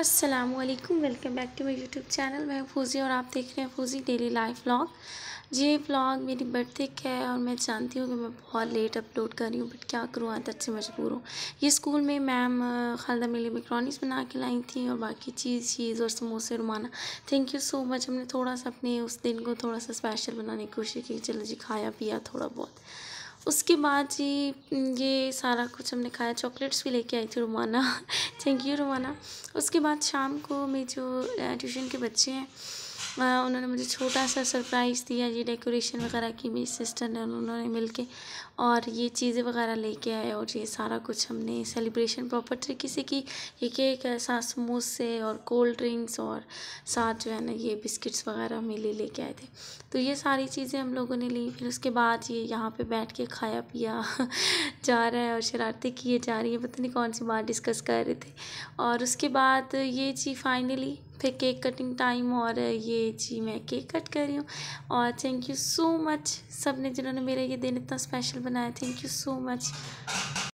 Aslam welcome back to my YouTube channel मैं फूजी और आप देख रहे हैं फूजी डेली लाइफ व्लॉग ये व्लॉग मेरी बर्थडे का है और मैं जानती हूँ कि मैं बहुत लेट अपलोड कर रही हूँ बट क्या करूँ आदत से मजबूर हूँ ये स्कूल में मैम खालदा मिली लिए बना के लाई थी और बाकी चीज़ चीज़ और समोसे Rumana thank you so much हमने थोड़ा सा अपने उस दिन को थोड़ा सा स्पेशल बनाने की कोशिश की चलो जी खाया पिया थोड़ा बहुत उसके बाद जी ये सारा कुछ हमने खाया चॉकलेट्स भी लेके आई थी रुमाना थैंक यू रुमाना उसके बाद शाम को मेरे जो ट्यूशन के बच्चे हैं हाँ, उन्होंने मुझे छोटा सा सरप्राइज़ दिया ये डेकोरेशन वगैरह की मेरी सिस्टर ने उन्होंने मिल के और ये चीज़ें वगैरह लेके आए और ये सारा कुछ हमने सेलिब्रेशन प्रॉपर तरीके से की ये केक है साथ समोसे और कोल्ड ड्रिंक्स और साथ जो है ना ये बिस्किट्स वगैरह हमें ले लेके आए थे तो ये सारी चीज़ें हम लोगों ने ली फिर उसके बाद ये यहाँ पर बैठ के खाया पिया जा रहा है और शरारती किए जा रही है पता नहीं कौन सी बात डिस्कस कर रहे थे और उसके बाद ये चीज़ फाइनली फिर केक कटिंग टाइम और ये जी मैं केक कट कर रही हूँ और थैंक यू सो मच सब ने जिन्होंने मेरा ये दिन इतना स्पेशल बनाया थैंक यू सो मच